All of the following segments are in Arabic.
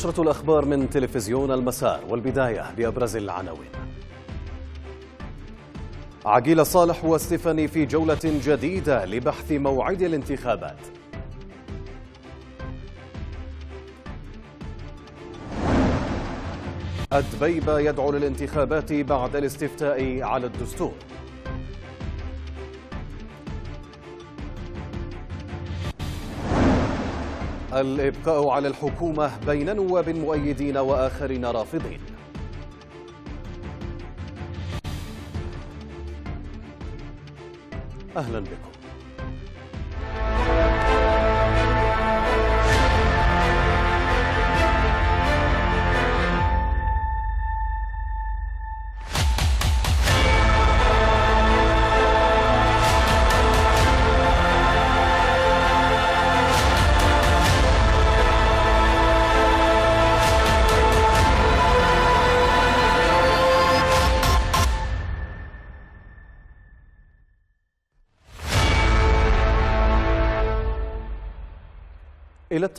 نشرة الأخبار من تلفزيون المسار والبداية بأبرز العناوين عقيل صالح وستيفاني في جولة جديدة لبحث موعد الانتخابات الدبيبة يدعو للانتخابات بعد الاستفتاء على الدستور الإبقاء على الحكومة بين نواب مؤيدين وآخرين رافضين أهلا بكم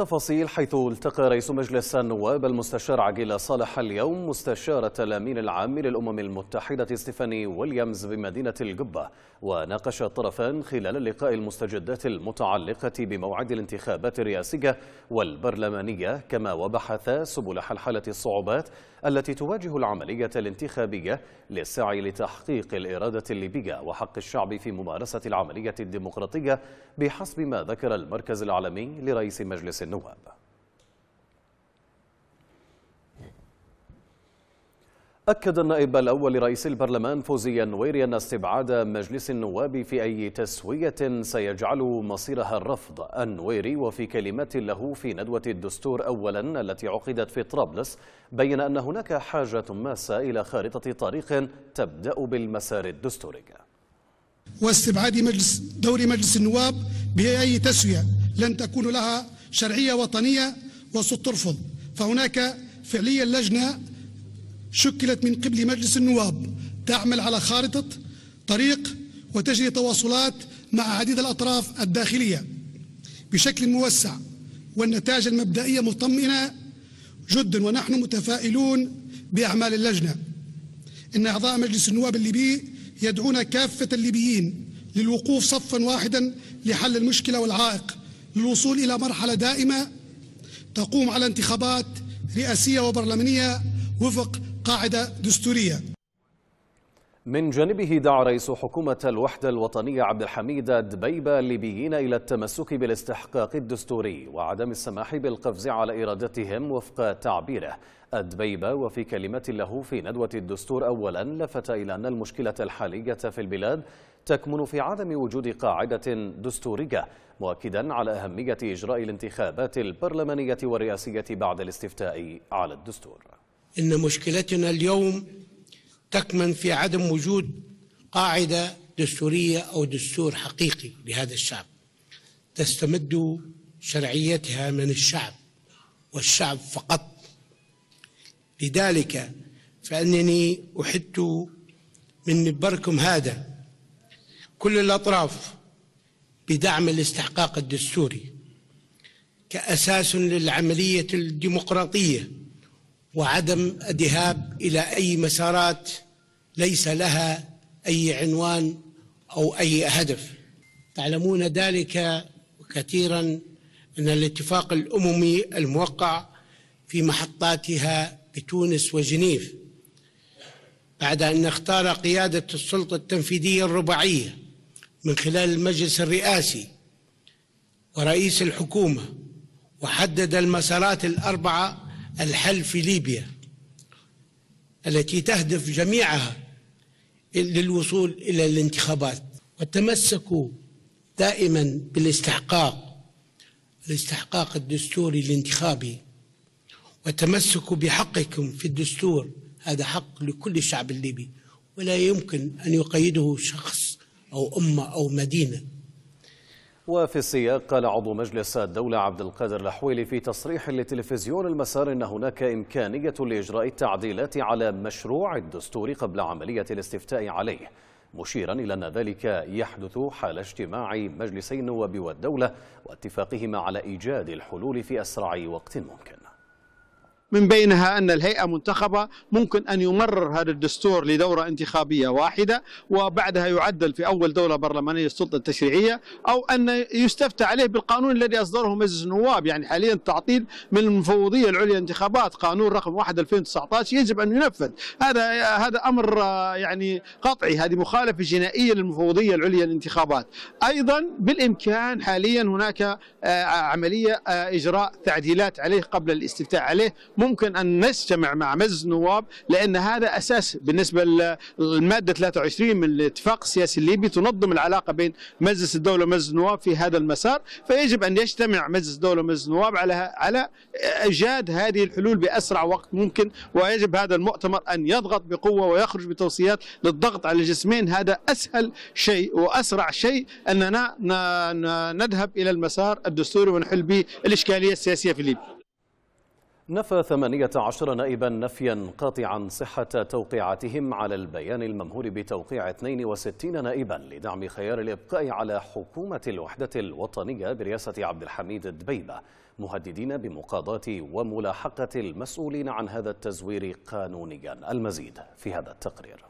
التفاصيل حيث التقى رئيس مجلس النواب المستشار عقيل صالح اليوم مستشار التلامين العام للأمم المتحدة ستيفاني ويليامز بمدينة القبة وناقش الطرفان خلال اللقاء المستجدات المتعلقة بموعد الانتخابات الرئاسية والبرلمانية كما وبحثا سبل حل حالة الصعوبات التي تواجه العملية الانتخابية للسعي لتحقيق الإرادة الليبية وحق الشعب في ممارسة العملية الديمقراطية بحسب ما ذكر المركز العالمي لرئيس مجلس النواب النواب أكد النائب الأول لرئيس البرلمان فوزي النويري أن استبعاد مجلس النواب في أي تسوية سيجعل مصيرها الرفض النويري وفي كلمات له في ندوة الدستور أولا التي عقدت في طرابلس بين أن هناك حاجة ماسة إلى خارطة طريق تبدأ بالمسار الدستوري واستبعاد مجلس دور مجلس النواب بأي تسوية لن تكون لها شرعية وطنية وسترفض فهناك فعليا لجنة شكلت من قبل مجلس النواب تعمل على خارطة طريق وتجري تواصلات مع عديد الأطراف الداخلية بشكل موسع والنتائج المبدئية مطمئنة جدا ونحن متفائلون بأعمال اللجنة إن أعضاء مجلس النواب الليبي يدعون كافة الليبيين للوقوف صفا واحدا لحل المشكلة والعائق للوصول إلى مرحلة دائمة تقوم على انتخابات رئاسية وبرلمانية وفق قاعدة دستورية من جانبه دعا رئيس حكومة الوحدة الوطنية عبد الحميد دبيبة الليبيين إلى التمسك بالاستحقاق الدستوري وعدم السماح بالقفز على إرادتهم وفق تعبيره الدبيبة وفي كلمة له في ندوة الدستور أولا لفت إلى أن المشكلة الحالية في البلاد تكمن في عدم وجود قاعدة دستورية مؤكدا على أهمية إجراء الانتخابات البرلمانية والرئاسية بعد الاستفتاء على الدستور إن مشكلتنا اليوم تكمن في عدم وجود قاعدة دستورية أو دستور حقيقي لهذا الشعب تستمد شرعيتها من الشعب والشعب فقط لذلك فأنني أحدت من نبركم هذا كل الأطراف بدعم الاستحقاق الدستوري كأساس للعملية الديمقراطية وعدم الذهاب إلى أي مسارات ليس لها أي عنوان أو أي هدف تعلمون ذلك كثيرا أن الاتفاق الأممي الموقع في محطاتها بتونس وجنيف بعد أن اختار قيادة السلطة التنفيذية الرباعية من خلال المجلس الرئاسي ورئيس الحكومة وحدد المسارات الأربعة الحل في ليبيا التي تهدف جميعها للوصول إلى الانتخابات وتمسكوا دائما بالاستحقاق الاستحقاق الدستوري الانتخابي وتمسكوا بحقكم في الدستور هذا حق لكل الشعب الليبي ولا يمكن أن يقيده شخص أو أمة أو مدينة وفي السياق قال عضو مجلس الدولة عبد القادر الحويلي في تصريح لتلفزيون المسار أن هناك إمكانية لإجراء التعديلات على مشروع الدستور قبل عملية الاستفتاء عليه مشيرا إلى أن ذلك يحدث حال اجتماع مجلسي النواب والدولة واتفاقهما على إيجاد الحلول في أسرع وقت ممكن من بينها أن الهيئة منتخبة ممكن أن يمرر هذا الدستور لدورة انتخابية واحدة وبعدها يعدل في أول دولة برلمانية السلطة التشريعية أو أن يستفتى عليه بالقانون الذي أصدره مجلس النواب يعني حاليا تعطيل من المفوضية العليا للانتخابات قانون رقم 1 2019 يجب أن ينفذ هذا هذا أمر يعني قطعي هذه مخالفة جنائية للمفوضية العليا للانتخابات أيضا بالإمكان حاليا هناك آه، عملية آه، إجراء تعديلات عليه قبل الاستفتاء عليه ممكن أن نجتمع مع مجلس النواب لأن هذا أساس بالنسبة للمادة 23 من الاتفاق السياسي الليبي تنظم العلاقة بين مجلس الدولة ومجلس النواب في هذا المسار فيجب أن يجتمع مجلس الدولة ومجلس النواب على على إيجاد هذه الحلول بأسرع وقت ممكن ويجب هذا المؤتمر أن يضغط بقوة ويخرج بتوصيات للضغط على الجسمين هذا أسهل شيء وأسرع شيء أننا نذهب إلى المسار الدستوري ونحل به الإشكالية السياسية في ليبيا نفى 18 نائبا نفيا قاطعا صحة توقيعاتهم على البيان الممهور بتوقيع 62 نائبا لدعم خيار الإبقاء على حكومة الوحدة الوطنية برئاسة عبد الحميد الدبيبة مهددين بمقاضاة وملاحقة المسؤولين عن هذا التزوير قانونيا المزيد في هذا التقرير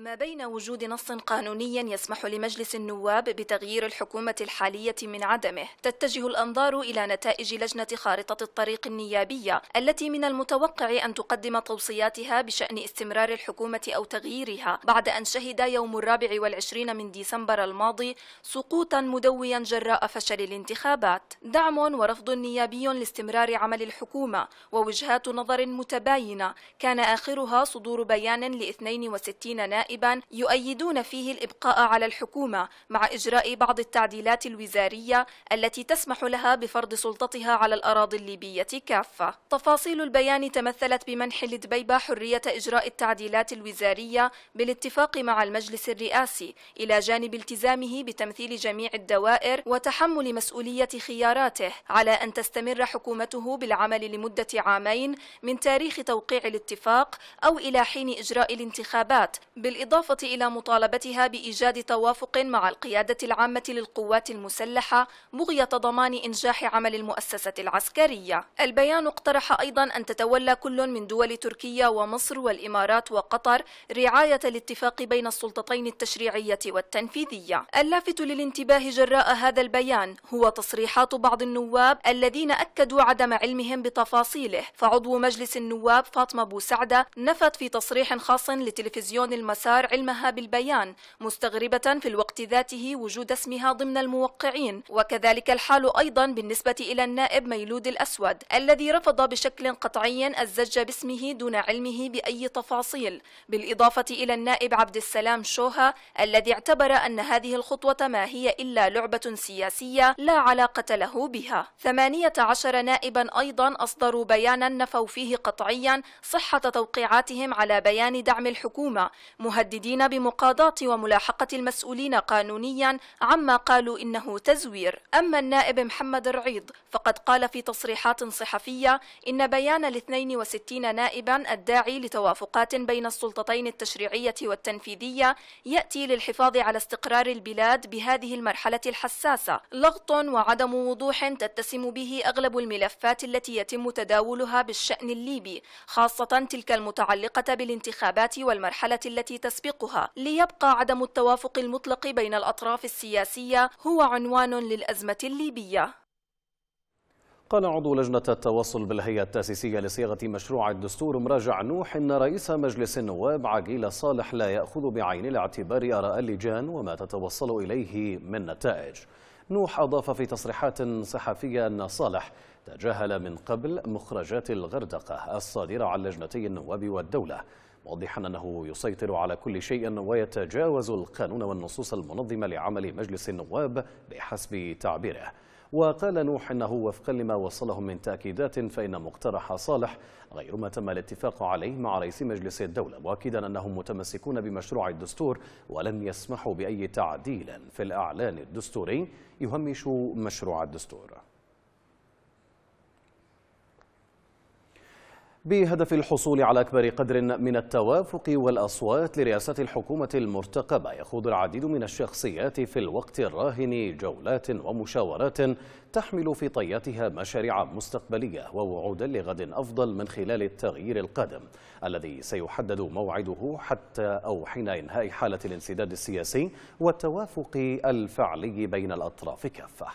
ما بين وجود نص قانوني يسمح لمجلس النواب بتغيير الحكومة الحالية من عدمه، تتجه الأنظار إلى نتائج لجنة خارطة الطريق النيابية التي من المتوقع أن تقدم توصياتها بشأن استمرار الحكومة أو تغييرها بعد أن شهد يوم الرابع والعشرين من ديسمبر الماضي سقوطا مدويا جراء فشل الانتخابات، دعم ورفض نيابي لاستمرار عمل الحكومة ووجهات نظر متباينة كان آخرها صدور بيان ل 62 نائب نائبا يؤيدون فيه الإبقاء على الحكومة مع إجراء بعض التعديلات الوزارية التي تسمح لها بفرض سلطتها على الأراضي الليبية كافة تفاصيل البيان تمثلت بمنح لدبيبة حرية إجراء التعديلات الوزارية بالاتفاق مع المجلس الرئاسي إلى جانب التزامه بتمثيل جميع الدوائر وتحمل مسؤولية خياراته على أن تستمر حكومته بالعمل لمدة عامين من تاريخ توقيع الاتفاق أو إلى حين إجراء الانتخابات بالإضافة إلى مطالبتها بإيجاد توافق مع القيادة العامة للقوات المسلحة بغية ضمان إنجاح عمل المؤسسة العسكرية البيان اقترح أيضا أن تتولى كل من دول تركيا ومصر والإمارات وقطر رعاية الاتفاق بين السلطتين التشريعية والتنفيذية اللافت للانتباه جراء هذا البيان هو تصريحات بعض النواب الذين أكدوا عدم علمهم بتفاصيله فعضو مجلس النواب فاطمة بوسعدة نفت في تصريح خاص لتلفزيون المسلحة مسار علمها بالبيان مستغربة في الوقت ذاته وجود اسمها ضمن الموقعين وكذلك الحال أيضا بالنسبة إلى النائب ميلود الأسود الذي رفض بشكل قطعي الزج باسمه دون علمه بأي تفاصيل بالإضافة إلى النائب عبد السلام شوها الذي اعتبر أن هذه الخطوة ما هي إلا لعبة سياسية لا علاقة له بها 18 نائبا أيضا أصدروا بيانا نفوا فيه قطعيا صحة توقيعاتهم على بيان دعم الحكومة مهددين بمقاضاة وملاحقة المسؤولين قانونيا عما قالوا إنه تزوير أما النائب محمد الرعيض فقد قال في تصريحات صحفية إن بيان ال 62 نائبا الداعي لتوافقات بين السلطتين التشريعية والتنفيذية يأتي للحفاظ على استقرار البلاد بهذه المرحلة الحساسة لغط وعدم وضوح تتسم به أغلب الملفات التي يتم تداولها بالشأن الليبي خاصة تلك المتعلقة بالانتخابات والمرحلة التي تسبقها ليبقى عدم التوافق المطلق بين الأطراف السياسية هو عنوان للأزمة الليبية قال عضو لجنة التوصل بالهيئة التأسيسية لصياغة مشروع الدستور مراجع نوح أن رئيس مجلس النواب عقيل صالح لا يأخذ بعين الاعتبار آراء اللجان وما تتوصل إليه من نتائج نوح أضاف في تصريحات صحفية أن صالح تجاهل من قبل مخرجات الغردقة الصادرة عن لجنتي النواب والدولة موضحا أنه يسيطر على كل شيء ويتجاوز القانون والنصوص المنظمة لعمل مجلس النواب بحسب تعبيره وقال نوح أنه وفقا لما وصلهم من تأكيدات فإن مقترح صالح غير ما تم الاتفاق عليه مع رئيس مجلس الدولة مؤكدا أنهم متمسكون بمشروع الدستور ولن يسمحوا بأي تعديل في الأعلان الدستوري يهمش مشروع الدستور بهدف الحصول على أكبر قدر من التوافق والأصوات لرئاسة الحكومة المرتقبة يخوض العديد من الشخصيات في الوقت الراهن جولات ومشاورات تحمل في طياتها مشاريع مستقبلية ووعودا لغد أفضل من خلال التغيير القادم الذي سيحدد موعده حتى أو حين إنهاء حالة الانسداد السياسي والتوافق الفعلي بين الأطراف كافة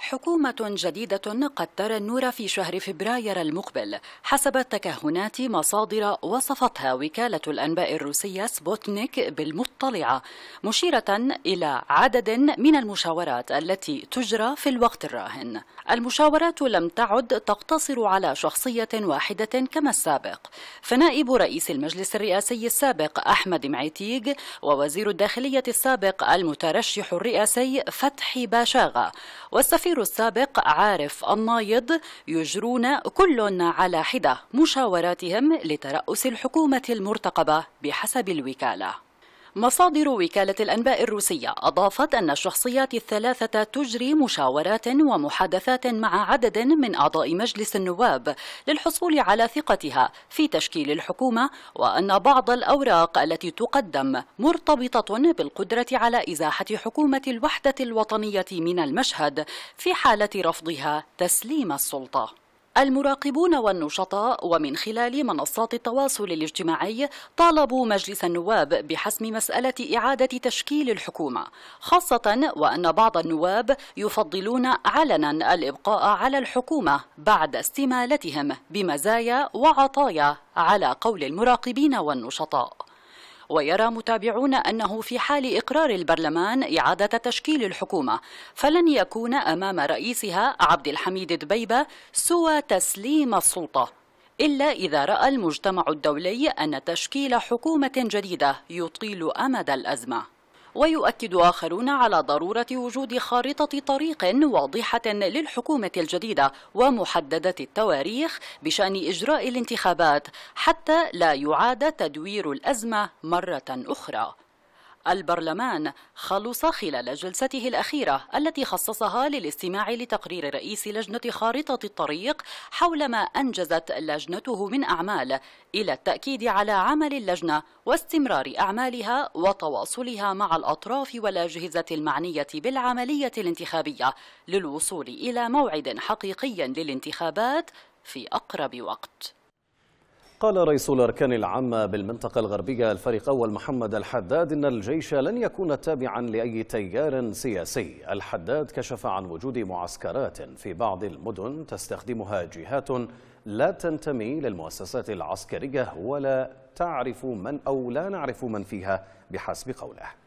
حكومة جديدة قد ترى النور في شهر فبراير المقبل حسب تكهنات مصادر وصفتها وكالة الأنباء الروسية سبوتنيك بالمطلعة مشيرة إلى عدد من المشاورات التي تجرى في الوقت الراهن المشاورات لم تعد تقتصر على شخصية واحدة كما السابق فنائب رئيس المجلس الرئاسي السابق أحمد معيتيغ ووزير الداخلية السابق المترشح الرئاسي فتحي باشاغا والسفير السفير السابق عارف النايض يجرون كل على حدة مشاوراتهم لترأس الحكومة المرتقبة بحسب الوكالة مصادر وكالة الأنباء الروسية أضافت أن الشخصيات الثلاثة تجري مشاورات ومحادثات مع عدد من أعضاء مجلس النواب للحصول على ثقتها في تشكيل الحكومة وأن بعض الأوراق التي تقدم مرتبطة بالقدرة على إزاحة حكومة الوحدة الوطنية من المشهد في حالة رفضها تسليم السلطة المراقبون والنشطاء ومن خلال منصات التواصل الاجتماعي طالبوا مجلس النواب بحسم مسألة إعادة تشكيل الحكومة خاصة وأن بعض النواب يفضلون علنا الإبقاء على الحكومة بعد استمالتهم بمزايا وعطايا على قول المراقبين والنشطاء ويرى متابعون أنه في حال إقرار البرلمان إعادة تشكيل الحكومة فلن يكون أمام رئيسها عبد الحميد دبيبة سوى تسليم السلطة إلا إذا رأى المجتمع الدولي أن تشكيل حكومة جديدة يطيل أمد الأزمة ويؤكد آخرون على ضرورة وجود خارطة طريق واضحة للحكومة الجديدة ومحددة التواريخ بشأن إجراء الانتخابات حتى لا يعاد تدوير الأزمة مرة أخرى البرلمان خلص خلال جلسته الأخيرة التي خصصها للاستماع لتقرير رئيس لجنة خارطة الطريق حول ما أنجزت لجنته من أعمال إلى التأكيد على عمل اللجنة واستمرار أعمالها وتواصلها مع الأطراف والأجهزة المعنية بالعملية الانتخابية للوصول إلى موعد حقيقي للانتخابات في أقرب وقت قال رئيس الأركان العامة بالمنطقة الغربية الفريق أول محمد الحداد إن الجيش لن يكون تابعا لأي تيار سياسي الحداد كشف عن وجود معسكرات في بعض المدن تستخدمها جهات لا تنتمي للمؤسسات العسكرية ولا تعرف من أو لا نعرف من فيها بحسب قوله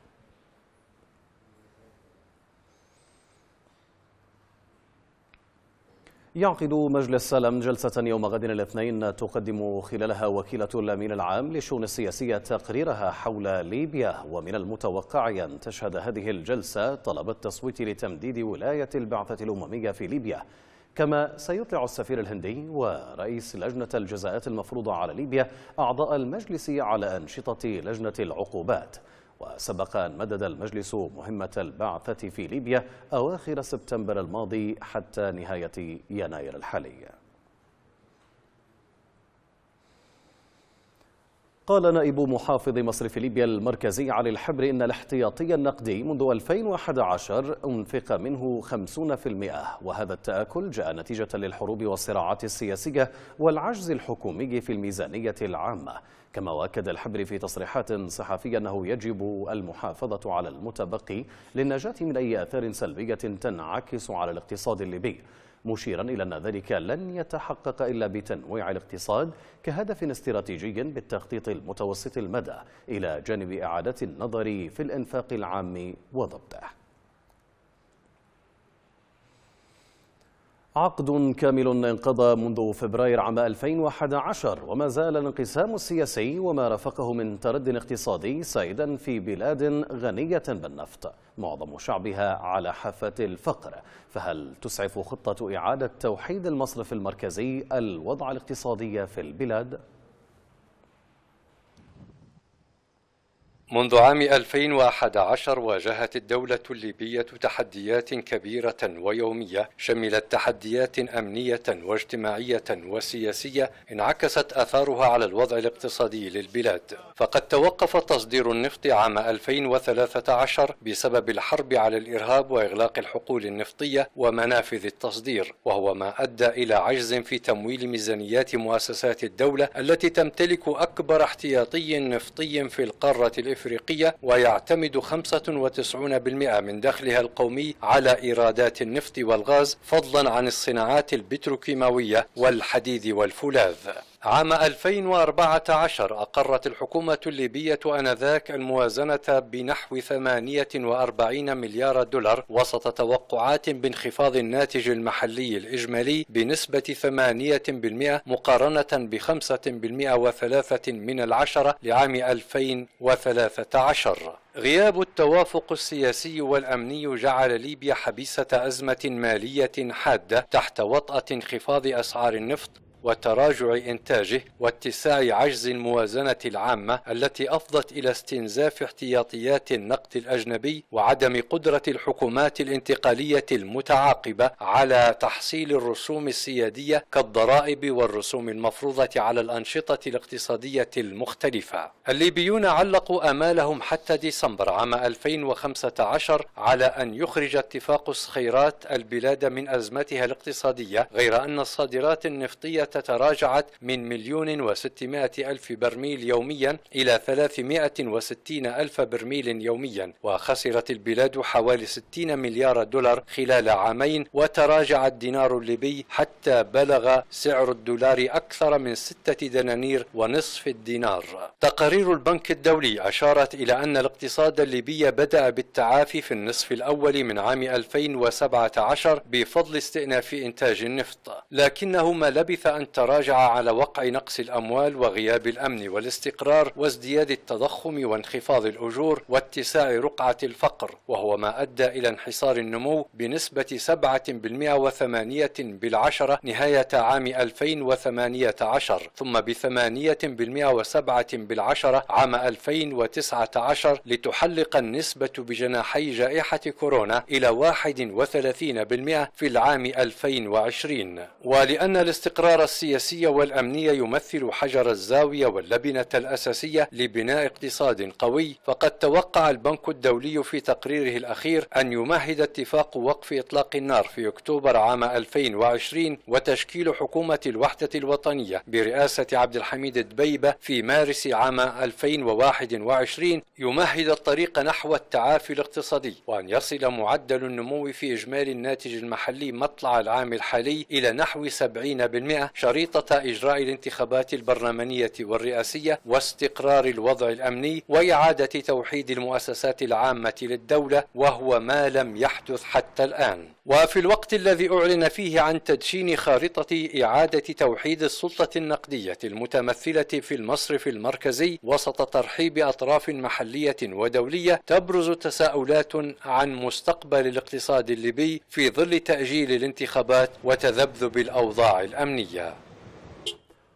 يعقد مجلس سلم جلسة يوم غد الاثنين تقدم خلالها وكيلة الأمين العام للشؤون السياسية تقريرها حول ليبيا ومن المتوقع أن تشهد هذه الجلسة طلب التصويت لتمديد ولاية البعثة الأممية في ليبيا كما سيطلع السفير الهندي ورئيس لجنة الجزاءات المفروضة على ليبيا أعضاء المجلس على أنشطة لجنة العقوبات وسبق أن مدد المجلس مهمة البعثة في ليبيا أواخر سبتمبر الماضي حتى نهاية يناير الحالي قال نائب محافظ مصرف ليبيا المركزي علي الحبر إن الاحتياطي النقدي منذ 2011 أنفق منه 50% وهذا التآكل جاء نتيجة للحروب والصراعات السياسية والعجز الحكومي في الميزانية العامة كما واكد الحبر في تصريحات صحفية أنه يجب المحافظة على المتبقي للنجاة من أي آثار سلبية تنعكس على الاقتصاد الليبي مشيرا إلى أن ذلك لن يتحقق إلا بتنويع الاقتصاد كهدف استراتيجي بالتخطيط المتوسط المدى إلى جانب إعادة النظر في الإنفاق العام وضبطه عقد كامل انقضى منذ فبراير عام 2011 وما زال الانقسام السياسي وما رافقه من ترد اقتصادي سائدا في بلاد غنية بالنفط معظم شعبها على حافة الفقر فهل تسعف خطة إعادة توحيد المصرف المركزي الوضع الاقتصادي في البلاد؟ منذ عام 2011 واجهت الدولة الليبية تحديات كبيرة ويومية شملت تحديات أمنية واجتماعية وسياسية انعكست آثارها على الوضع الاقتصادي للبلاد فقد توقف تصدير النفط عام 2013 بسبب الحرب على الإرهاب وإغلاق الحقول النفطية ومنافذ التصدير وهو ما أدى إلى عجز في تمويل ميزانيات مؤسسات الدولة التي تمتلك أكبر احتياطي نفطي في القارة الإفريقية الإفريقية ويعتمد 95% من دخلها القومي على إيرادات النفط والغاز فضلا عن الصناعات البتروكيماوية والحديد والفولاذ عام 2014 أقرت الحكومة الليبية آنذاك الموازنة بنحو 48 مليار دولار وسط توقعات بانخفاض الناتج المحلي الإجمالي بنسبة 8% مقارنة ب 5% وثلاثة من العشرة لعام 2013 غياب التوافق السياسي والامني جعل ليبيا حبيسه ازمه ماليه حاده تحت وطاه انخفاض اسعار النفط وتراجع إنتاجه واتساع عجز الموازنة العامة التي أفضت إلى استنزاف احتياطيات النقد الأجنبي وعدم قدرة الحكومات الانتقالية المتعاقبة على تحصيل الرسوم السيادية كالضرائب والرسوم المفروضة على الأنشطة الاقتصادية المختلفة. الليبيون علقوا آمالهم حتى ديسمبر عام 2015 على أن يخرج اتفاق الصخيرات البلاد من أزمتها الاقتصادية غير أن الصادرات النفطية تراجعت من مليون وستمائة ألف برميل يوميا إلى وستين ألف برميل يوميا وخسرت البلاد حوالي 60 مليار دولار خلال عامين وتراجع الدينار الليبي حتى بلغ سعر الدولار أكثر من ستة دنانير ونصف الدينار تقارير البنك الدولي أشارت إلى أن الاقتصاد الليبي بدأ بالتعافي في النصف الأول من عام 2017 بفضل استئناف إنتاج النفط لكنه ما لبث أن أن تراجع على وقع نقص الأموال وغياب الأمن والاستقرار وازدياد التضخم وانخفاض الأجور واتساع رقعة الفقر وهو ما أدى إلى انحصار النمو بنسبة 7% وثمانية بالعشرة نهاية عام 2018 ثم بثمانية بالمئة وسبعة بالعشرة عام 2019 لتحلق النسبة بجناحي جائحة كورونا إلى 31% في العام 2020 ولأن الاستقرار السياسية والأمنية يمثل حجر الزاوية واللبنة الأساسية لبناء اقتصاد قوي فقد توقع البنك الدولي في تقريره الأخير أن يمهد اتفاق وقف إطلاق النار في أكتوبر عام 2020 وتشكيل حكومة الوحدة الوطنية برئاسة عبد الحميد الدبيبة في مارس عام 2021 يمهد الطريق نحو التعافي الاقتصادي وأن يصل معدل النمو في إجمالي الناتج المحلي مطلع العام الحالي إلى نحو 70% شريطة إجراء الانتخابات البرلمانية والرئاسية واستقرار الوضع الأمني وإعادة توحيد المؤسسات العامة للدولة وهو ما لم يحدث حتى الآن وفي الوقت الذي أعلن فيه عن تدشين خارطة إعادة توحيد السلطة النقدية المتمثلة في المصرف المركزي وسط ترحيب أطراف محلية ودولية تبرز تساؤلات عن مستقبل الاقتصاد الليبي في ظل تأجيل الانتخابات وتذبذب الأوضاع الأمنية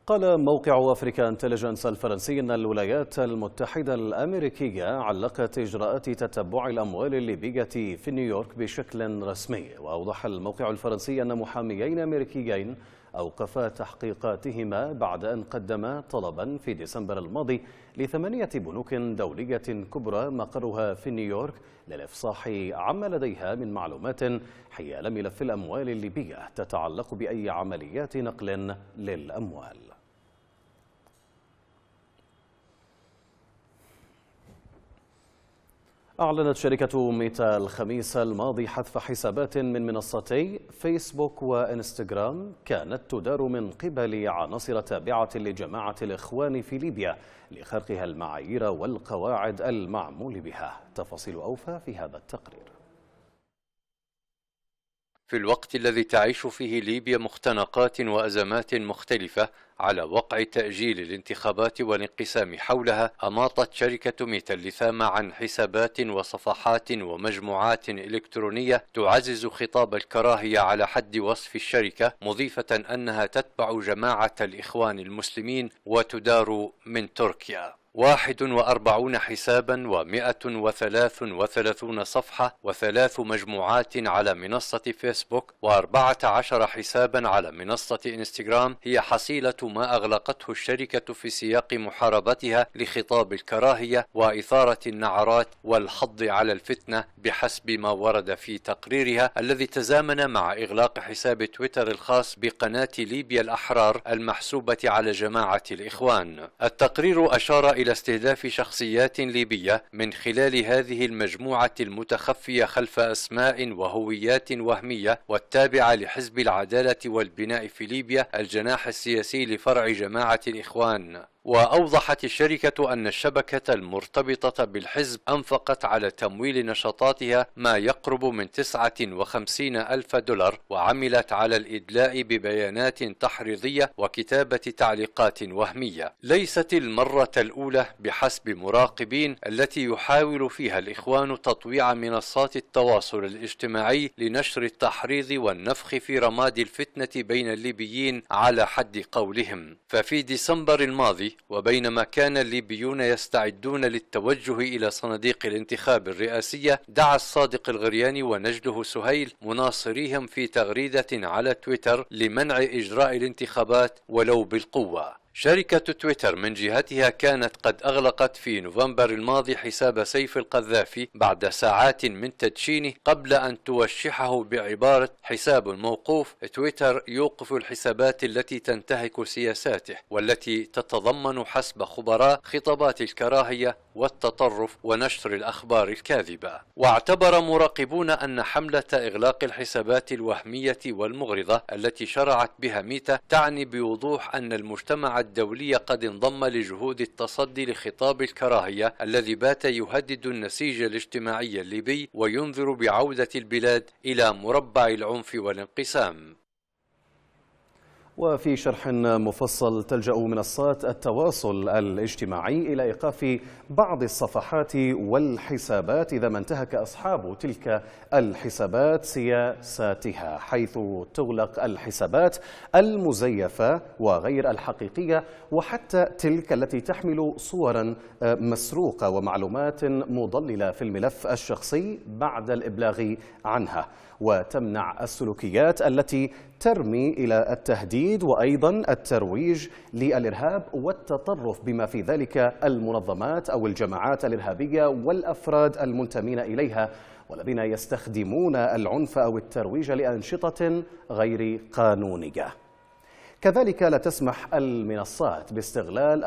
قال موقع أفريكا انتليجنس الفرنسي أن الولايات المتحدة الأمريكية علقت إجراءات تتبع الأموال الليبية في نيويورك بشكل رسمي وأوضح الموقع الفرنسي أن محاميين أمريكيين أوقفا تحقيقاتهما بعد أن قدما طلبا في ديسمبر الماضي لثمانية بنوك دولية كبرى مقرها في نيويورك للإفصاح عما لديها من معلومات حيال ملف الأموال الليبية تتعلق بأي عمليات نقل للأموال أعلنت شركة ميتا الخميس الماضي حذف حسابات من منصتي فيسبوك وإنستغرام كانت تدار من قبل عناصر تابعة لجماعة الإخوان في ليبيا لخرقها المعايير والقواعد المعمول بها تفاصيل أوفى في هذا التقرير في الوقت الذي تعيش فيه ليبيا مختنقات وأزمات مختلفة على وقع تأجيل الانتخابات والانقسام حولها أماطت شركة ميتا اللثام عن حسابات وصفحات ومجموعات إلكترونية تعزز خطاب الكراهية على حد وصف الشركة مضيفة أنها تتبع جماعة الإخوان المسلمين وتدار من تركيا واحد وأربعون حسابا ومائة وثلاث وثلاثون صفحة وثلاث مجموعات على منصة فيسبوك وأربعة عشر حسابا على منصة إنستغرام هي حصيلة ما أغلقته الشركة في سياق محاربتها لخطاب الكراهية وإثارة النعرات والحض على الفتنة بحسب ما ورد في تقريرها الذي تزامن مع إغلاق حساب تويتر الخاص بقناة ليبيا الأحرار المحسوبة على جماعة الإخوان التقرير أشار إلى إلى استهداف شخصيات ليبية من خلال هذه المجموعة المتخفية خلف أسماء وهويات وهمية والتابعة لحزب العدالة والبناء في ليبيا الجناح السياسي لفرع جماعة الإخوان وأوضحت الشركة أن الشبكة المرتبطة بالحزب أنفقت على تمويل نشاطاتها ما يقرب من 59 ألف دولار وعملت على الإدلاء ببيانات تحريضية وكتابة تعليقات وهمية ليست المرة الأولى بحسب مراقبين التي يحاول فيها الإخوان تطويع منصات التواصل الاجتماعي لنشر التحريض والنفخ في رماد الفتنة بين الليبيين على حد قولهم ففي ديسمبر الماضي وبينما كان الليبيون يستعدون للتوجه إلى صناديق الانتخاب الرئاسية دعا الصادق الغرياني ونجله سهيل مناصريهم في تغريدة على تويتر لمنع إجراء الانتخابات ولو بالقوة شركة تويتر من جهتها كانت قد أغلقت في نوفمبر الماضي حساب سيف القذافي بعد ساعات من تدشينه قبل أن توشحه بعبارة حساب موقوف تويتر يوقف الحسابات التي تنتهك سياساته والتي تتضمن حسب خبراء خطابات الكراهية والتطرف ونشر الأخبار الكاذبة واعتبر مراقبون أن حملة إغلاق الحسابات الوهمية والمغرضة التي شرعت بها ميتا تعني بوضوح أن المجتمع الدولية قد انضم لجهود التصدي لخطاب الكراهية الذي بات يهدد النسيج الاجتماعي الليبي وينذر بعودة البلاد إلى مربع العنف والانقسام وفي شرح مفصل تلجأ منصات التواصل الاجتماعي إلى إيقاف بعض الصفحات والحسابات إذا ما انتهك أصحاب تلك الحسابات سياساتها حيث تغلق الحسابات المزيفة وغير الحقيقية وحتى تلك التي تحمل صورا مسروقة ومعلومات مضللة في الملف الشخصي بعد الإبلاغ عنها وتمنع السلوكيات التي ترمي إلى التهديد وأيضا الترويج للإرهاب والتطرف بما في ذلك المنظمات أو الجماعات الإرهابية والأفراد المنتمين إليها والذين يستخدمون العنف أو الترويج لأنشطة غير قانونية كذلك لا تسمح المنصات باستغلال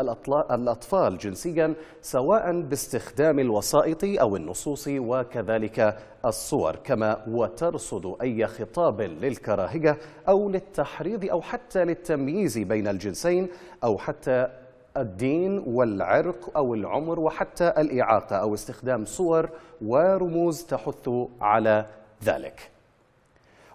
الأطفال جنسيا سواء باستخدام الوسائط أو النصوص وكذلك الصور كما وترصد أي خطاب للكراهية أو للتحريض أو حتى للتمييز بين الجنسين أو حتى الدين والعرق أو العمر وحتى الإعاقة أو استخدام صور ورموز تحث على ذلك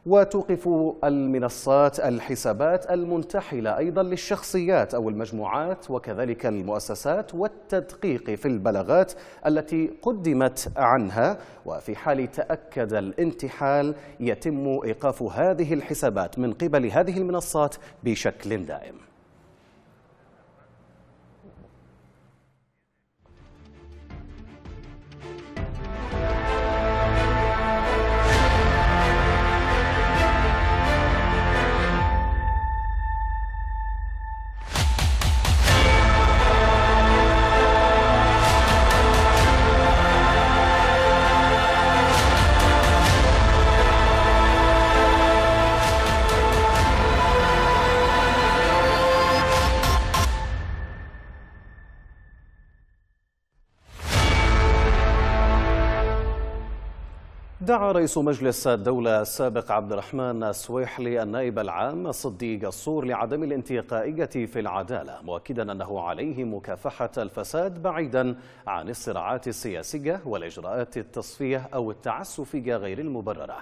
وتوقف المنصات الحسابات المنتحلة أيضا للشخصيات أو المجموعات وكذلك المؤسسات والتدقيق في البلاغات التي قدمت عنها وفي حال تأكد الانتحال يتم إيقاف هذه الحسابات من قبل هذه المنصات بشكل دائم رئيس مجلس الدولة السابق عبد الرحمن السويحلي النائب العام صديق الصور لعدم الانتقائية في العدالة مؤكدا أنه عليه مكافحة الفساد بعيدا عن الصراعات السياسية والإجراءات التصفية أو التعسفية غير المبررة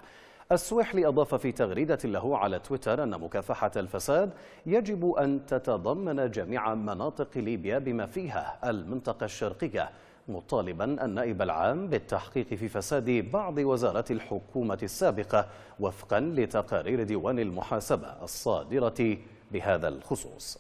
السويحلي أضاف في تغريدة له على تويتر أن مكافحة الفساد يجب أن تتضمن جميع مناطق ليبيا بما فيها المنطقة الشرقية مطالبا النائب العام بالتحقيق في فساد بعض وزارات الحكومة السابقة وفقا لتقارير ديوان المحاسبة الصادرة بهذا الخصوص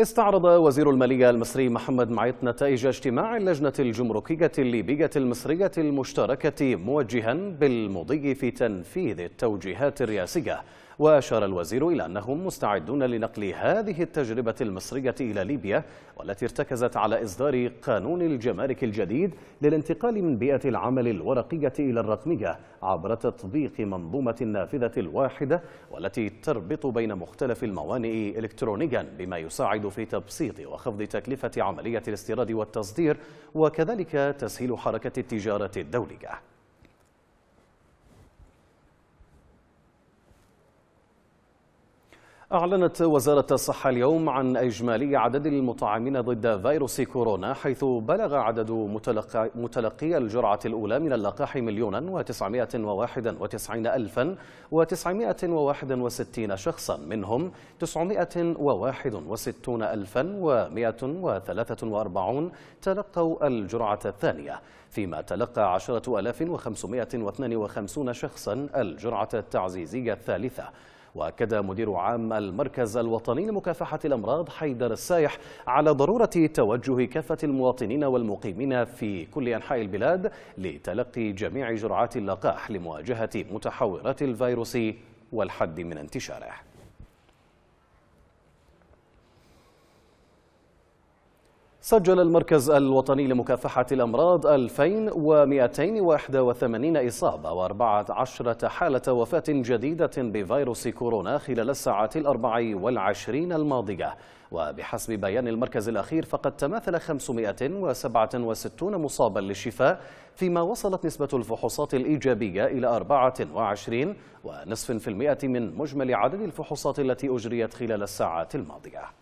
استعرض وزير المالية المصري محمد معيط نتائج اجتماع اللجنة الجمركية الليبية المصرية المشتركة موجها بالمضي في تنفيذ التوجيهات الرئاسية وأشار الوزير إلى أنهم مستعدون لنقل هذه التجربة المصرية إلى ليبيا والتي ارتكزت على إصدار قانون الجمارك الجديد للانتقال من بيئة العمل الورقية إلى الرقمية عبر تطبيق منظومة النافذة الواحدة والتي تربط بين مختلف الموانئ إلكترونيا بما يساعد في تبسيط وخفض تكلفة عملية الاستيراد والتصدير وكذلك تسهيل حركة التجارة الدولية أعلنت وزارة الصحة اليوم عن إجمالي عدد المطعمين ضد فيروس كورونا حيث بلغ عدد متلقي, الجرعة الأولى من اللقاح مليونا وتسعمائة وواحدا وتسعين ألفا وتسعمائة وواحد وستين شخصا منهم تسعمائة وواحد وستون ألفا ومائة وثلاثة وأربعون تلقوا الجرعة الثانية فيما تلقى عشرة ألاف وخمسمائة واثنان وخمسون شخصا الجرعة التعزيزية الثالثة وأكد مدير عام المركز الوطني لمكافحة الأمراض حيدر السايح على ضرورة توجه كافة المواطنين والمقيمين في كل أنحاء البلاد لتلقي جميع جرعات اللقاح لمواجهة متحورات الفيروس والحد من انتشاره سجل المركز الوطني لمكافحة الأمراض 2281 إصابة و14 حالة وفاة جديدة بفيروس كورونا خلال الساعات الأربع والعشرين الماضية وبحسب بيان المركز الأخير فقد تماثل 567 مصابا للشفاء فيما وصلت نسبة الفحوصات الإيجابية إلى 24 ونصف من مجمل عدد الفحوصات التي أجريت خلال الساعات الماضية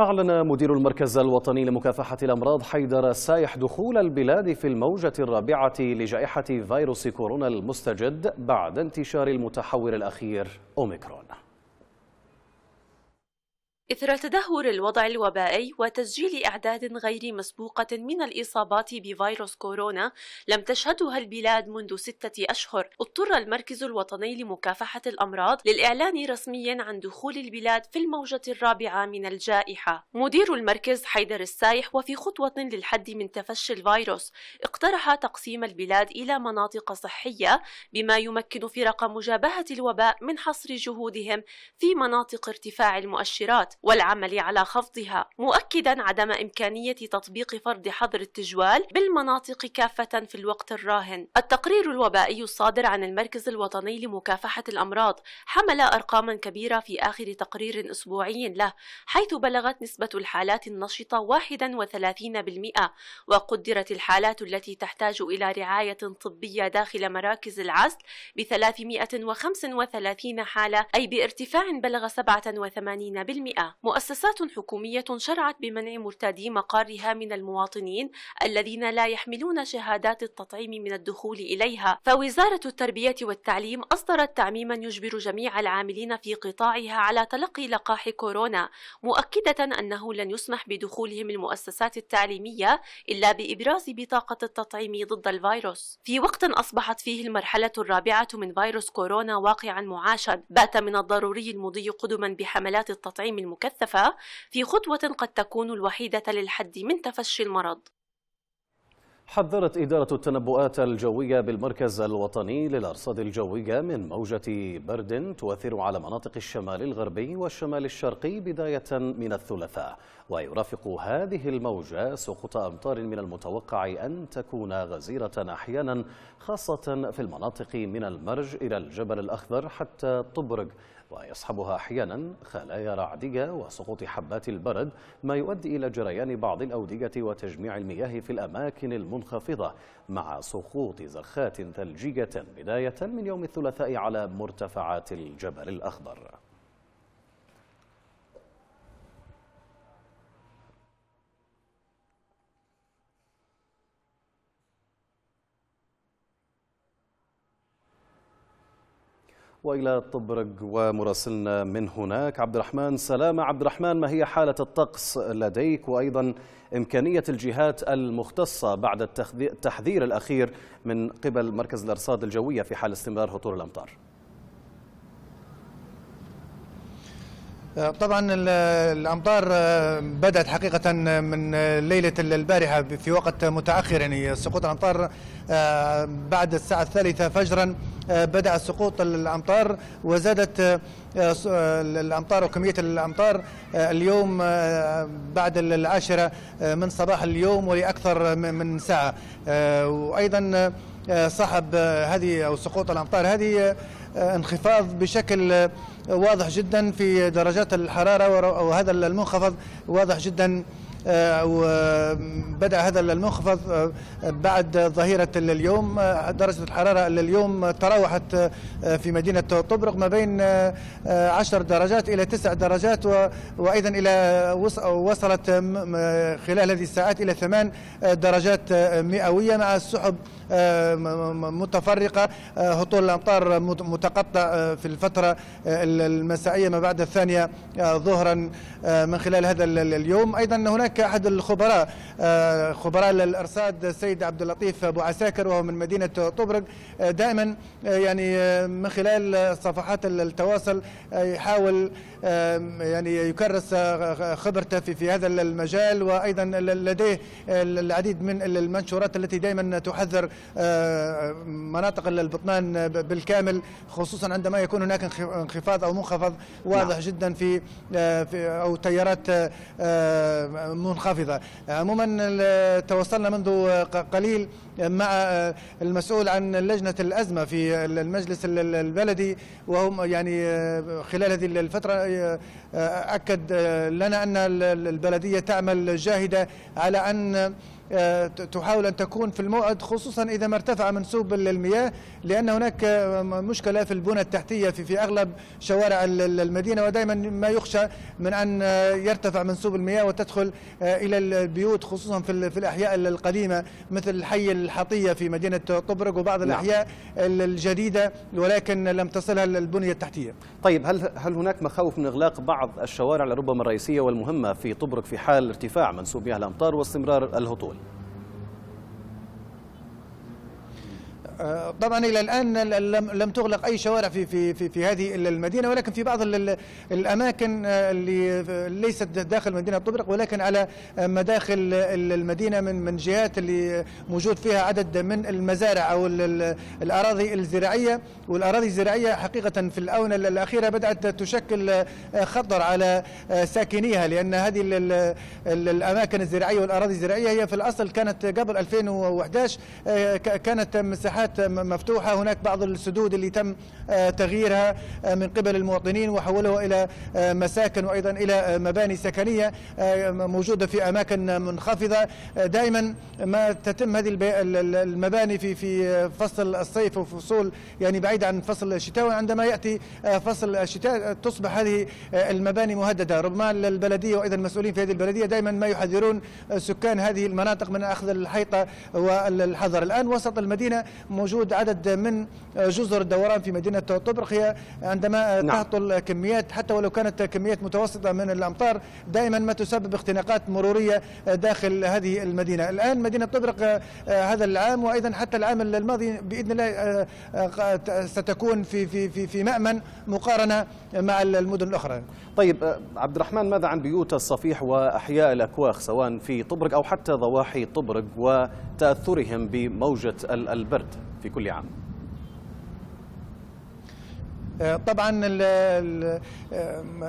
أعلن مدير المركز الوطني لمكافحة الأمراض حيدر السايح دخول البلاد في الموجة الرابعة لجائحة فيروس كورونا المستجد بعد انتشار المتحور الأخير أوميكرون إثر تدهور الوضع الوبائي وتسجيل أعداد غير مسبوقة من الإصابات بفيروس كورونا لم تشهدها البلاد منذ ستة أشهر اضطر المركز الوطني لمكافحة الأمراض للإعلان رسميا عن دخول البلاد في الموجة الرابعة من الجائحة مدير المركز حيدر السايح وفي خطوة للحد من تفشي الفيروس اقترح تقسيم البلاد إلى مناطق صحية بما يمكن فرق مجابهة الوباء من حصر جهودهم في مناطق ارتفاع المؤشرات والعمل على خفضها مؤكدا عدم إمكانية تطبيق فرض حظر التجوال بالمناطق كافة في الوقت الراهن التقرير الوبائي الصادر عن المركز الوطني لمكافحة الأمراض حمل أرقاما كبيرة في آخر تقرير أسبوعي له حيث بلغت نسبة الحالات النشطة 31% وقدرت الحالات التي تحتاج إلى رعاية طبية داخل مراكز العزل ب 335 حالة أي بارتفاع بلغ 87% مؤسسات حكومية شرعت بمنع مرتادي مقارها من المواطنين الذين لا يحملون شهادات التطعيم من الدخول إليها فوزارة التربية والتعليم أصدرت تعميما يجبر جميع العاملين في قطاعها على تلقي لقاح كورونا مؤكدة أنه لن يسمح بدخولهم المؤسسات التعليمية إلا بإبراز بطاقة التطعيم ضد الفيروس في وقت أصبحت فيه المرحلة الرابعة من فيروس كورونا واقعا معاشا بات من الضروري المضي قدما بحملات التطعيم المكثفة مكثفة في خطوة قد تكون الوحيدة للحد من تفشي المرض حذرت إدارة التنبؤات الجوية بالمركز الوطني للأرصاد الجوية من موجة برد تؤثر على مناطق الشمال الغربي والشمال الشرقي بداية من الثلاثاء ويرافق هذه الموجة سقوط أمطار من المتوقع أن تكون غزيرة أحيانا خاصة في المناطق من المرج إلى الجبل الأخضر حتى طبرق ويصحبها أحيانا خلايا رعدية وسقوط حبات البرد ما يؤدي إلى جريان بعض الأودية وتجميع المياه في الأماكن المنخفضة مع سقوط زخات ثلجية بداية من يوم الثلاثاء على مرتفعات الجبل الأخضر والى طبرق ومراسلنا من هناك عبد الرحمن سلام عبد الرحمن ما هي حاله الطقس لديك وايضا امكانيه الجهات المختصه بعد التحذير الاخير من قبل مركز الارصاد الجويه في حال استمرار هطول الامطار طبعا الامطار آه، بدات حقيقه آه، من آه، ليله البارحه في وقت متاخر يعني سقوط الامطار بعد الساعه الثالثه فجرا بدا سقوط الامطار وزادت الامطار وكميه الامطار اليوم بعد العاشره من صباح اليوم ولاكثر من ساعه وايضا صاحب هذه او سقوط الامطار هذه آه، انخفاض بشكل آه، واضح جدا في درجات الحرارة وهذا المنخفض واضح جدا آه، وبدأ هذا المنخفض بعد ظهيرة اليوم درجة الحرارة اليوم تراوحت في مدينة طبرق ما بين 10 درجات إلى 9 درجات وأيضا إلى وصلت خلال هذه الساعات إلى 8 درجات مئوية مع السحب آه، متفرقة آه، هطول الأمطار متقطع آه، في الفترة المسائية ما بعد الثانية ظهرا من خلال هذا اليوم أيضا هناك أحد الخبراء خبراء الأرصاد السيد عبد اللطيف أبو عساكر وهو من مدينة طبرق دائما يعني من خلال صفحات التواصل يحاول يعني يكرس خبرته في في هذا المجال وايضا لديه العديد من المنشورات التي دائما تحذر آه، مناطق البطنان بالكامل خصوصا عندما يكون هناك انخفاض او منخفض واضح نعم. جدا آه، في او تيارات آه، منخفضه عموما تواصلنا منذ قليل مع المسؤول عن لجنه الازمه في المجلس البلدي وهم يعني خلال هذه الفتره آه، آه، أكد آه، لنا أن البلدية تعمل جاهدة على أن آه، تحاول أن تكون في الموعد خصوصا إذا ما ارتفع منسوب المياه لأن هناك آه، مشكلة في البنى التحتية في, في أغلب شوارع المدينة ودائما ما يخشى من أن آه، يرتفع منسوب المياه وتدخل إلى البيوت خصوصا في, في الأحياء القديمة مثل حي الحطية في مدينة طبرق وبعض نعم. الأحياء الجديدة ولكن لم تصلها البنية التحتية طيب هل, هل هناك مخاوف من إغلاق بعض الشوارع لربما الرئيسية والمهمة في طبرق في حال ارتفاع منسوب مياه الأمطار واستمرار الهطول آه، طبعا الى الان لم تغلق اي شوارع في في في, في هذه المدينه ولكن في بعض الاماكن آه، اللي ليست داخل مدينه طبرق ولكن على آه، مداخل المدينه من من جهات اللي موجود فيها عدد من المزارع او الاراضي الزراعيه والاراضي الزراعيه حقيقه في الاونه الاخيره بدات تشكل خطر على ساكنيها لان هذه الاماكن الزراعيه والاراضي الزراعيه هي في الاصل كانت قبل 2011 كانت مساحات مساحات مفتوحة هناك بعض السدود اللي تم آه، تغييرها آه، من قبل المواطنين وحولها إلى آه، مساكن وأيضا إلى مباني سكنية موجودة في أماكن منخفضة دائما ما تتم هذه المباني في في فصل الصيف وفصول يعني بعيد عن فصل الشتاء وعندما يأتي فصل الشتاء تصبح هذه المباني مهددة ربما البلدية وأيضا المسؤولين في هذه البلدية دائما ما يحذرون سكان هذه المناطق من أخذ الحيطة والحذر الآن وسط المدينة موجود عدد من جزر الدوران في مدينة طبرق هي عندما نعم. تهطل كميات حتى ولو كانت كميات متوسطة من الأمطار دائما ما تسبب اختناقات مرورية داخل هذه المدينة الآن مدينة طبرق آه، هذا العام وأيضا حتى العام الماضي بإذن الله آه، آه، ستكون في في في في مأمن مقارنة مع المدن الأخرى طيب عبد الرحمن ماذا عن بيوت الصفيح وأحياء الأكواخ سواء في طبرق أو حتى ضواحي طبرق وتأثرهم بموجة البرد في كل عام آه، طبعا آه،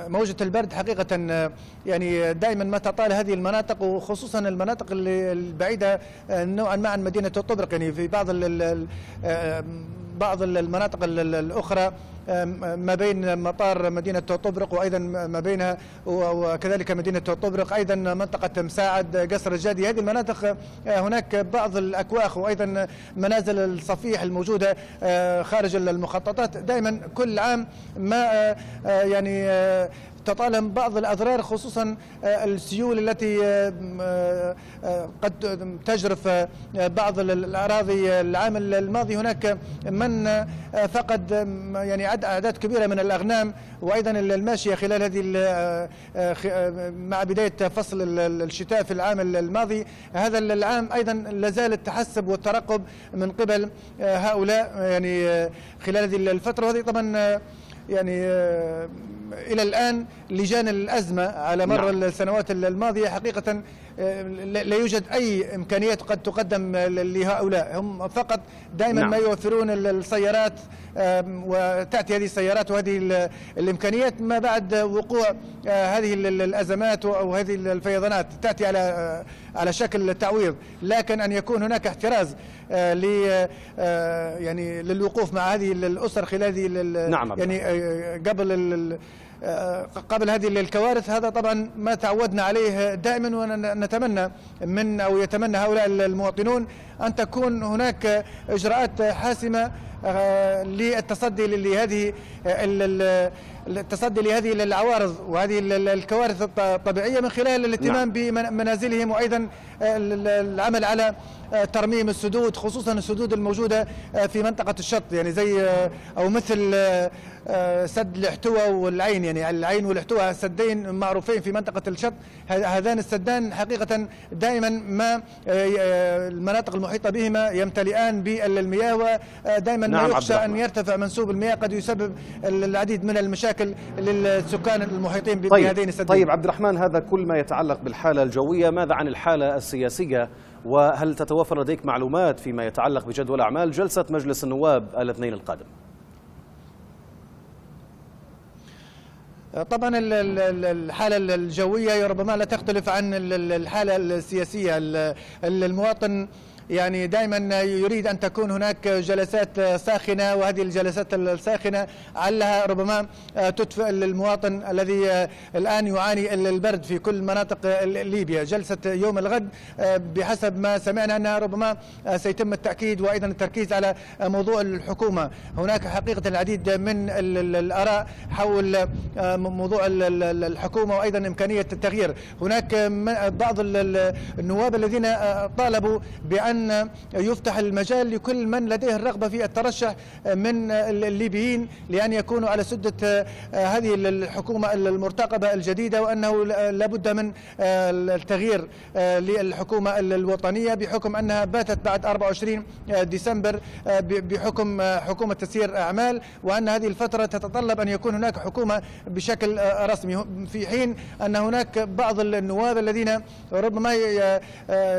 موجة البرد حقيقة آه، يعني دائما ما تطال هذه المناطق وخصوصا المناطق البعيدة نوعا ما عن مدينة الطبرق يعني في بعض بعض المناطق الأخرى ما بين مطار مدينة طبرق وأيضا ما بينها وكذلك مدينة طبرق أيضا منطقة مساعد قصر الجادي هذه المناطق آه، هناك بعض الأكواخ وأيضا منازل الصفيح الموجودة آه، خارج المخططات دائما كل عام ما آه، يعني تطالهم بعض الأضرار خصوصا آه، السيول التي آه، آه، قد تجرف بعض الأراضي العام الماضي هناك من فقد يعني أعداد كبيرة من الأغنام وأيضا الماشية خلال هذه مع بداية فصل الشتاء في العام الماضي هذا العام أيضا لازال التحسب والترقب من قبل هؤلاء يعني خلال هذه الفترة وهذه طبعا يعني آه، إلى الآن لجان الأزمة على مر نعم. السنوات الماضية حقيقة لا يوجد أي إمكانيات قد تقدم لهؤلاء هم فقط دائما نعم. ما يوفرون السيارات وتأتي هذه السيارات وهذه الإمكانيات ما بعد وقوع آه، هذه الأزمات أو هذه الفيضانات تأتي على آه، على شكل تعويض لكن أن يكون هناك احتراز آه، ل يعني للوقوف مع هذه الأسر خلال هذه نعم يعني قبل قبل هذه الكوارث هذا طبعا ما تعودنا عليه دائما ونتعلم نتمنى من أو يتمنى هؤلاء المواطنون أن تكون هناك إجراءات حاسمة آه، للتصدي لهذه آه، التصدي لهذه العوارض وهذه الكوارث الطبيعية من خلال الاهتمام نعم. بمنازلهم وأيضا آه، العمل على ترميم السدود خصوصا السدود الموجودة في منطقة الشط يعني زي أو مثل سد الاحتوى والعين يعني العين والاحتوى سدين معروفين في منطقة الشط هذان السدان حقيقة دائما ما المناطق المحتوى المحيطة بهما يمتلئان بالمياه ودائما آه، نعم ما يخشى أن يرتفع منسوب المياه قد يسبب العديد من المشاكل للسكان المحيطين طيب بهذين السدين طيب عبد الرحمن هذا كل ما يتعلق بالحالة الجوية ماذا عن الحالة السياسية وهل تتوفر لديك معلومات فيما يتعلق بجدول أعمال جلسة مجلس النواب الاثنين القادم؟ طبعا الحالة الجوية ربما لا تختلف عن الحالة السياسية المواطن يعني دائما يريد أن تكون هناك جلسات ساخنة وهذه الجلسات الساخنة علها ربما تدفئ المواطن الذي الآن يعاني البرد في كل مناطق ليبيا جلسة يوم الغد بحسب ما سمعنا أنها ربما سيتم التأكيد وأيضا التركيز على موضوع الحكومة هناك حقيقة العديد من الآراء حول موضوع الحكومة وأيضا إمكانية التغيير هناك بعض النواب الذين طالبوا بأن أن يفتح المجال لكل من لديه الرغبة في الترشح من الليبيين لأن يكونوا على سدة آه، هذه الحكومة المرتقبة الجديدة وأنه لابد من آه، التغيير آه، للحكومة الوطنية بحكم أنها باتت بعد 24 ديسمبر بحكم حكومة تسيير أعمال وأن هذه الفترة تتطلب أن يكون هناك حكومة بشكل رسمي في حين أن هناك بعض النواب الذين ربما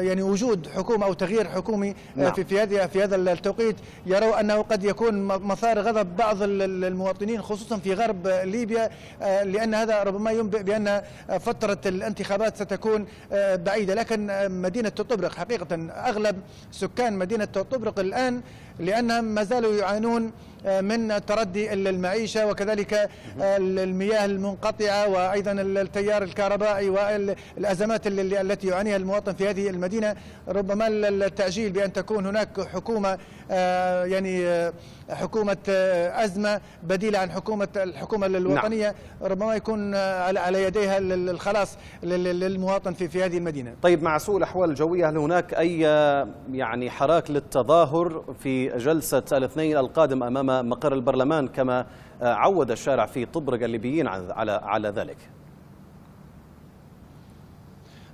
يعني وجود حكومة أو تغيير الحكومي آه، نعم. في في هذه في هذا التوقيت يروا انه قد يكون مثار غضب بعض المواطنين خصوصا في غرب ليبيا آه، لان هذا ربما ينبئ بان فتره الانتخابات ستكون آه، بعيده لكن مدينه طبرق حقيقه اغلب سكان مدينه طبرق الان لانهم ما زالوا يعانون آه، من تردي المعيشة وكذلك آه، المياه المنقطعة وأيضا التيار الكهربائي والأزمات التي يعانيها المواطن في هذه المدينة ربما التعجيل بأن تكون هناك حكومة آه، يعني حكومه آه، ازمه بديله عن حكومه الحكومه نعم. الوطنيه نعم. ربما يكون آه، على يديها الخلاص للمواطن في في هذه المدينه. طيب مع سوء الاحوال الجويه هل هناك اي آه، يعني حراك للتظاهر في جلسه الاثنين القادم امام مقر البرلمان كما عود الشارع في طبرق الليبيين على على ذلك؟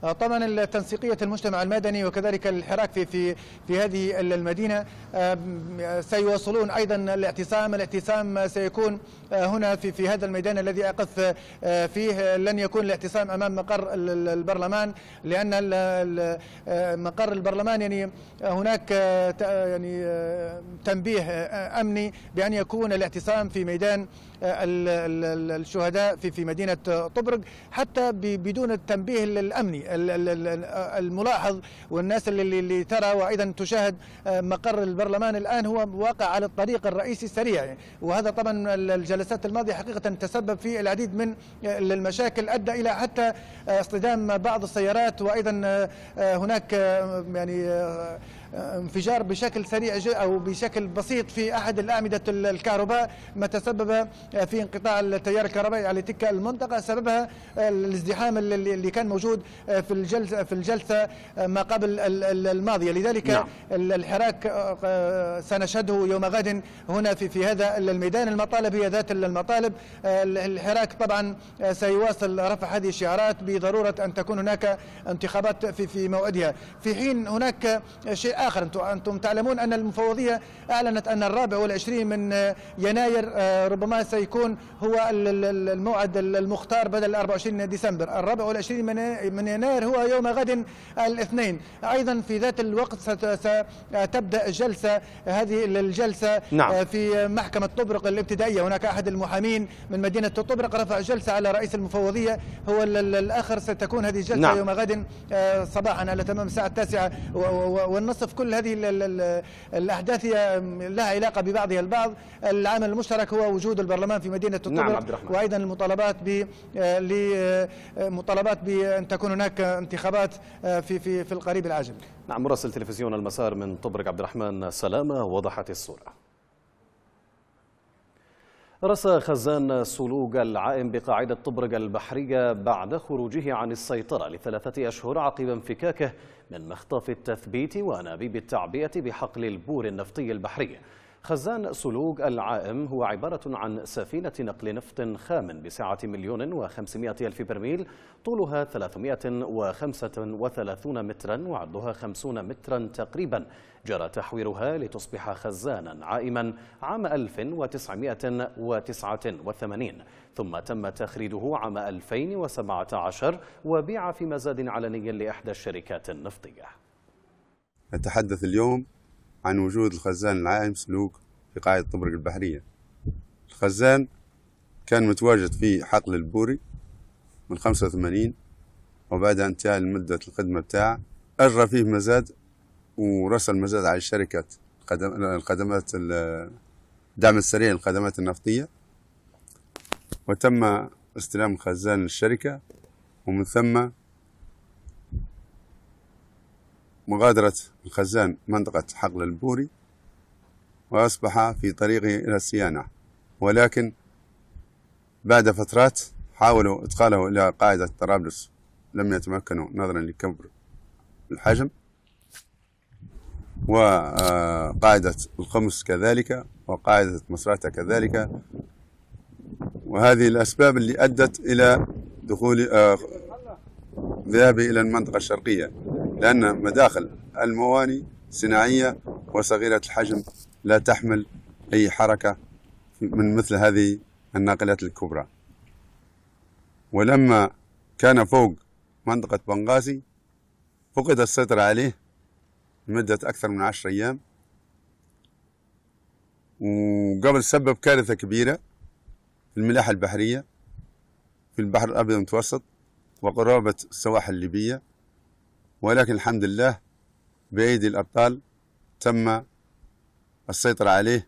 آه، طبعا التنسيقية المجتمع المدني وكذلك الحراك في في في هذه المدينة آه، سيواصلون أيضا الاعتصام الاعتصام سيكون آه، هنا في في هذا الميدان الذي أقف فيه لن يكون الاعتصام أمام مقر البرلمان لأن مقر البرلمان يعني هناك يعني تنبيه أمني بأن يكون الاعتصام في ميدان آه، الشهداء في في مدينه طبرق حتى بدون التنبيه الامني الملاحظ والناس اللي, اللي ترى وايضا تشاهد آه، مقر البرلمان الان هو واقع على الطريق الرئيسي السريع وهذا طبعا الجلسات الماضيه حقيقه تسبب في العديد من المشاكل آه، ادى الى حتى اصطدام بعض السيارات وايضا هناك يعني انفجار بشكل سريع أو بشكل بسيط في أحد الأعمدة الكهرباء ما تسبب في انقطاع التيار الكهربائي على تلك المنطقة سببها الازدحام اللي كان موجود في الجلسة في الجلسة ما قبل الماضية لذلك نعم. الحراك آه، سنشهده يوم غد هنا في في هذا الميدان المطالب هي ذات المطالب الحراك طبعا آه، سيواصل رفع هذه الشعارات بضرورة أن تكون هناك انتخابات في في موعدها في حين هناك شيء آخر أنتم تعلمون أن المفوضية أعلنت أن الرابع والعشرين من يناير آه، ربما سيكون هو الموعد المختار بدل 24 ديسمبر الرابع والعشرين من يناير هو يوم غد الاثنين أيضا في ذات الوقت ستبدأ جلسة هذه الجلسة نعم. آه، في محكمة طبرق الابتدائية هناك أحد المحامين من مدينة طبرق رفع جلسة على رئيس المفوضية هو الآخر ستكون هذه الجلسة نعم. يوم غد آه، صباحا على تمام الساعة التاسعة والنصف للاسف كل هذه الأحداث لها علاقة ببعضها البعض العمل المشترك هو وجود البرلمان في مدينة تطبق نعم عبد الرحمن. وأيضا المطالبات ب مطالبات بأن تكون هناك انتخابات آه، في في في القريب العاجل نعم مراسل تلفزيون المسار من طبرق عبد الرحمن سلامة وضحت الصورة رسى خزان سلوج العائم بقاعدة طبرق البحرية بعد خروجه عن السيطرة لثلاثة أشهر عقب انفكاكه من مخطف التثبيت وأنابيب التعبئة بحقل البور النفطي البحري خزان سلوج العائم هو عبارة عن سفينة نقل نفط خام بسعة مليون وخمسمائة ألف برميل طولها 335 مترا وعرضها 50 مترا تقريبا جرى تحويرها لتصبح خزانا عائما عام 1989 ثم تم تخريده عام 2017 وبيع في مزاد علني لإحدى الشركات النفطية نتحدث اليوم عن وجود الخزان العائم سلوك في قاعدة طبرق البحرية الخزان كان متواجد في حقل البوري من 85 وبعد انتهاء مدة الخدمة بتاعه أجرى فيه مزاد ورسل مزاد على الشركات الخدمات الدعم السريع للخدمات النفطية وتم استلام خزان الشركة ومن ثم مغادرة الخزان منطقة حقل البوري وأصبح في طريقه إلى الصيانة ولكن بعد فترات حاولوا إدخاله إلى قاعدة طرابلس لم يتمكنوا نظرا لكبر الحجم وقاعدة القمص كذلك وقاعدة مصراتة كذلك وهذه الأسباب اللي أدت إلى دخول آه، ذهابي إلى المنطقة الشرقية لأن مداخل المواني صناعية وصغيرة الحجم لا تحمل أي حركة من مثل هذه الناقلات الكبرى ولما كان فوق منطقة بنغازي فقد السيطرة عليه لمدة أكثر من عشر أيام وقبل سبب كارثة كبيرة في الملاحة البحرية في البحر الأبيض المتوسط وقرابة السواحل الليبية ولكن الحمد لله بأيدي الأبطال تم السيطرة عليه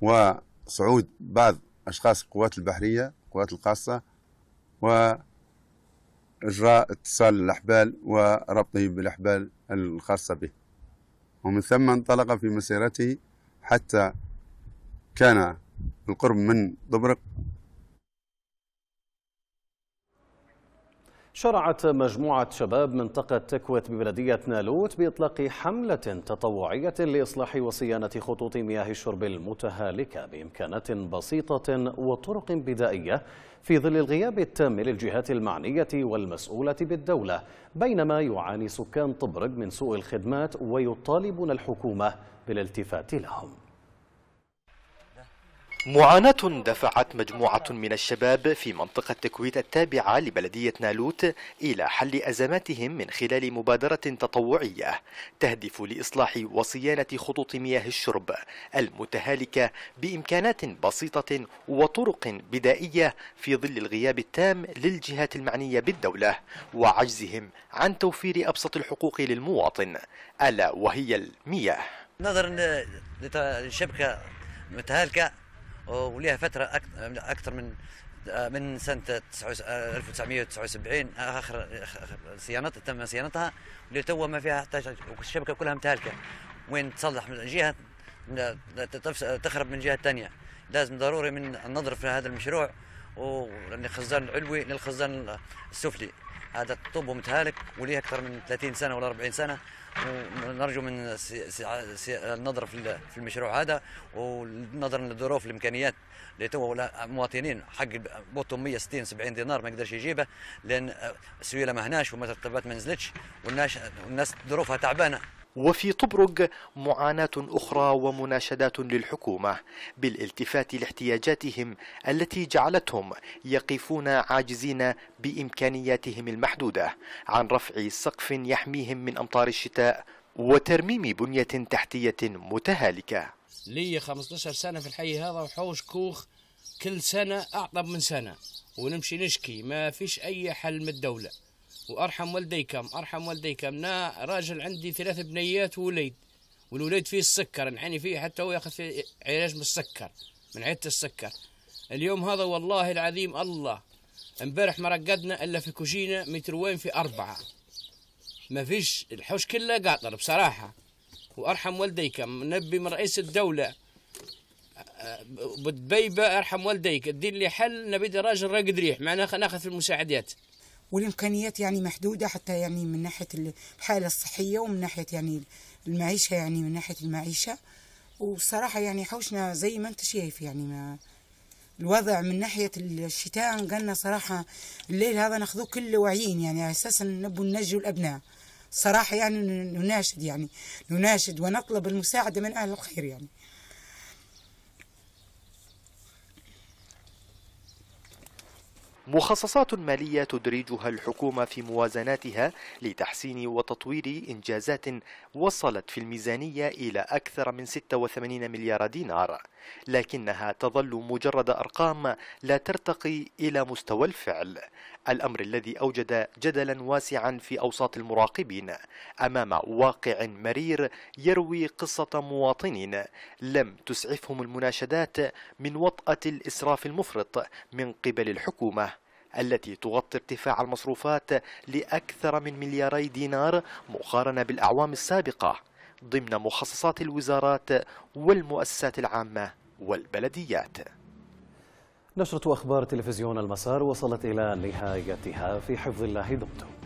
وصعود بعض أشخاص القوات البحرية القوات الخاصة وإجراء اتصال الأحبال وربطه بالأحبال الخاصة به ومن ثم انطلق في مسيرته حتى كان بالقرب من دبرق شرعت مجموعة شباب منطقة تكوت ببلدية نالوت بإطلاق حملة تطوعية لإصلاح وصيانة خطوط مياه الشرب المتهالكة بإمكانات بسيطة وطرق بدائية في ظل الغياب التام للجهات المعنية والمسؤولة بالدولة بينما يعاني سكان طبرق من سوء الخدمات ويطالبون الحكومة بالالتفات لهم معاناة دفعت مجموعة من الشباب في منطقة تكويت التابعة لبلدية نالوت إلى حل أزماتهم من خلال مبادرة تطوعية تهدف لإصلاح وصيانة خطوط مياه الشرب المتهالكة بإمكانات بسيطة وطرق بدائية في ظل الغياب التام للجهات المعنية بالدولة وعجزهم عن توفير أبسط الحقوق للمواطن ألا وهي المياه نظرا لشبكة متهالكة وليها فتره اكثر من من سنه 1979 اخر صيانتها تم صيانتها اللي ما فيها حتى الشبكه كلها متهالكه وين تصلح من جهه تخرب من جهه ثانيه لازم ضروري من النظر في هذا المشروع والخزان العلوي للخزان السفلي هذا الطوب متهالك وليه اكثر من 30 سنه ولا 40 سنه نرجو من النظر في المشروع هذا ونظرا للظروف الامكانيات اللي تو مواطنين حق بوتهم 160 70 دينار ما يقدرش يجيبه لان السويله ما هناش ومرتبات ما نزلتش والناس الظروفها تعبانه وفي طبرق معاناة أخرى ومناشدات للحكومة بالالتفات لاحتياجاتهم التي جعلتهم يقفون عاجزين بإمكانياتهم المحدودة عن رفع سقف يحميهم من أمطار الشتاء وترميم بنية تحتية متهالكة لي 15 سنة في الحي هذا وحوش كوخ كل سنة أعطب من سنة ونمشي نشكي ما فيش أي حل من الدولة وارحم والديكم ارحم والديكم انا راجل عندي ثلاث بنيات ووليد والوليد فيه السكر نعاني فيه حتى هو ياخذ في علاج من السكر من عيادة السكر اليوم هذا والله العظيم الله امبارح ما رقدنا الا في كوجينا متروين في اربعه ما فيش الحوش كله قاطر بصراحه وارحم والديكم نبي من رئيس الدوله أه، بدبيبه ارحم والديك ادير لي حل نبي راجل راقد ريح معناها ناخذ في المساعدات والامكانيات يعني محدوده حتى يعني من ناحيه الحاله الصحيه ومن ناحيه يعني المعيشه يعني من ناحيه المعيشه وصراحه يعني حوشنا زي ما انت شايف يعني ما الوضع من ناحيه الشتاء قالنا صراحه الليل هذا ناخذوه كل واعيين يعني على اساس نبوا ننجوا الابناء صراحه يعني نناشد يعني نناشد ونطلب المساعده من اهل الخير يعني مخصصات مالية تدرجها الحكومة في موازناتها لتحسين وتطوير إنجازات وصلت في الميزانية إلى أكثر من 86 مليار دينار لكنها تظل مجرد أرقام لا ترتقي إلى مستوى الفعل الأمر الذي أوجد جدلا واسعا في أوساط المراقبين أمام واقع مرير يروي قصة مواطنين لم تسعفهم المناشدات من وطأة الإسراف المفرط من قبل الحكومة التي تغطي ارتفاع المصروفات لأكثر من ملياري دينار مقارنة بالأعوام السابقة ضمن مخصصات الوزارات والمؤسسات العامة والبلديات نشرة أخبار تلفزيون المسار وصلت إلى نهايتها في حفظ الله دمتم